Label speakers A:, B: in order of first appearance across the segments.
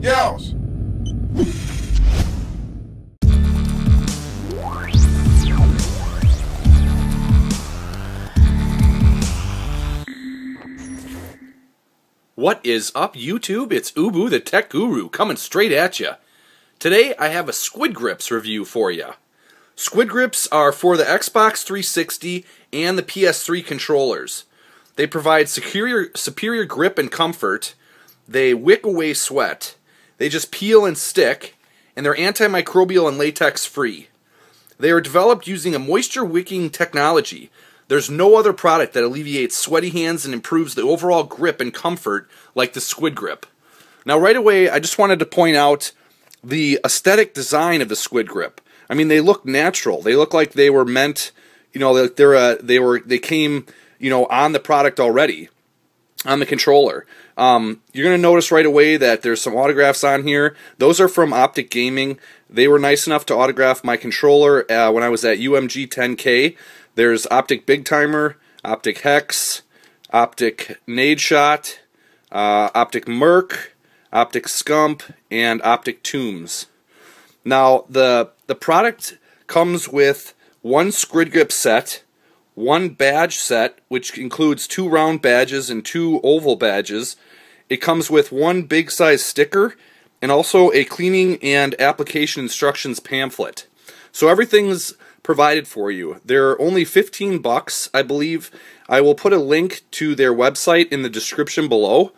A: Yells! What is up, YouTube? It's Ubu the Tech Guru coming straight at you. Today I have a Squid Grips review for you. Squid Grips are for the Xbox 360 and the PS3 controllers. They provide superior, superior grip and comfort. They wick away sweat. They just peel and stick. And they're antimicrobial and latex free. They are developed using a moisture wicking technology. There's no other product that alleviates sweaty hands and improves the overall grip and comfort like the Squid Grip. Now, right away, I just wanted to point out the aesthetic design of the Squid Grip. I mean, they look natural. They look like they were meant, you know, they're they were they came you know, on the product already, on the controller. Um, you're going to notice right away that there's some autographs on here. Those are from Optic Gaming. They were nice enough to autograph my controller uh, when I was at UMG 10K. There's Optic Big Timer, Optic Hex, Optic Nade Shot, uh, Optic Merc, Optic Scump, and Optic Tombs. Now, the, the product comes with one Squid Grip set, one badge set, which includes two round badges and two oval badges. It comes with one big size sticker and also a cleaning and application instructions pamphlet. So everything's provided for you. They're only 15 bucks, I believe. I will put a link to their website in the description below.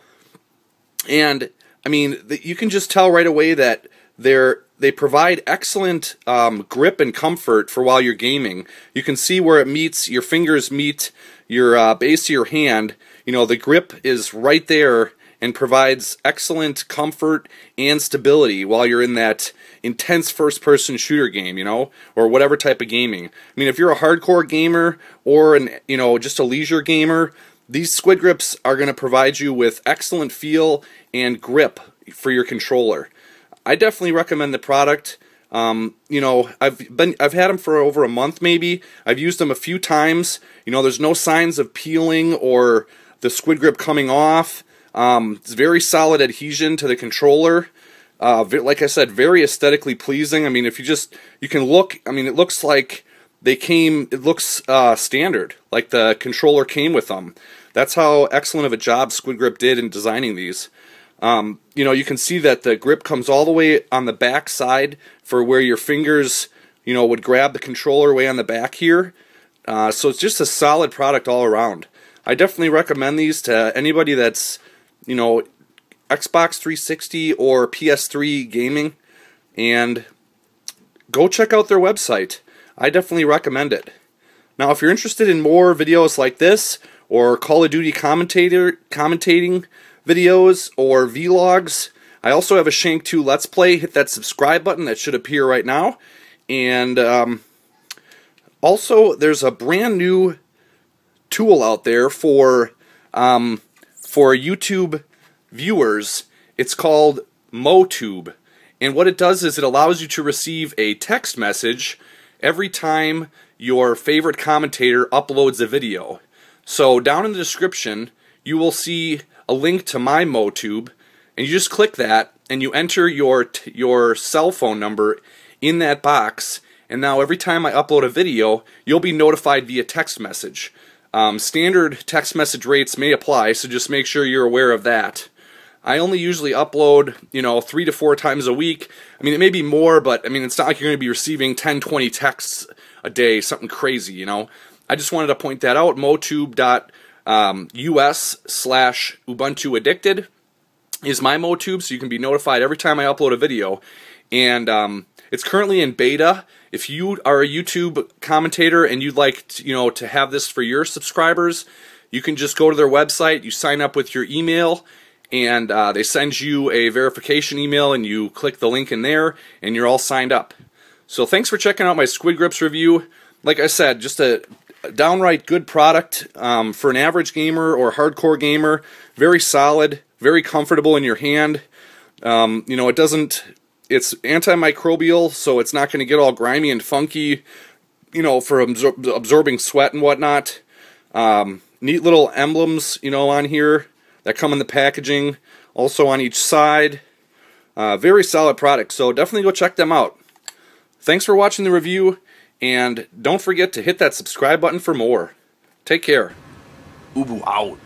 A: And I mean, you can just tell right away that they're they provide excellent um, grip and comfort for while you're gaming. You can see where it meets, your fingers meet your uh, base of your hand. You know, the grip is right there and provides excellent comfort and stability while you're in that intense first person shooter game, you know, or whatever type of gaming. I mean, if you're a hardcore gamer or an, you know, just a leisure gamer, these squid grips are going to provide you with excellent feel and grip for your controller. I definitely recommend the product. Um, you know, I've been I've had them for over a month maybe. I've used them a few times. You know, there's no signs of peeling or the squid grip coming off. Um, it's very solid adhesion to the controller. Uh, like I said, very aesthetically pleasing. I mean, if you just you can look, I mean, it looks like they came. It looks uh, standard, like the controller came with them. That's how excellent of a job Squid Grip did in designing these. Um, you know, you can see that the grip comes all the way on the back side for where your fingers, you know, would grab the controller way on the back here. Uh, so it's just a solid product all around. I definitely recommend these to anybody that's, you know, Xbox 360 or PS3 gaming. And go check out their website. I definitely recommend it. Now, if you're interested in more videos like this or Call of Duty commentator commentating videos or vlogs. I also have a Shank 2 Let's Play. Hit that subscribe button. That should appear right now. And um, also, there's a brand new tool out there for um, for YouTube viewers. It's called MoTube. And what it does is it allows you to receive a text message every time your favorite commentator uploads a video. So down in the description, you will see a link to my MoTube, and you just click that, and you enter your your cell phone number in that box, and now every time I upload a video, you'll be notified via text message. Um, standard text message rates may apply, so just make sure you're aware of that. I only usually upload, you know, three to four times a week. I mean, it may be more, but I mean, it's not like you're going to be receiving 10, 20 texts a day, something crazy, you know. I just wanted to point that out. Motube.com um, US slash Ubuntu Addicted is my MoTube, so you can be notified every time I upload a video. And um, it's currently in beta. If you are a YouTube commentator and you'd like to, you know to have this for your subscribers, you can just go to their website, you sign up with your email, and uh, they send you a verification email, and you click the link in there, and you're all signed up. So thanks for checking out my Squid Grips review. Like I said, just a downright good product um, for an average gamer or hardcore gamer. Very solid, very comfortable in your hand. Um, you know, it doesn't, it's antimicrobial, so it's not going to get all grimy and funky, you know, for absor absorbing sweat and whatnot. Um, neat little emblems, you know, on here that come in the packaging, also on each side. Uh, very solid product, so definitely go check them out. Thanks for watching the review. And don't forget to hit that subscribe button for more. Take care. Ubu out.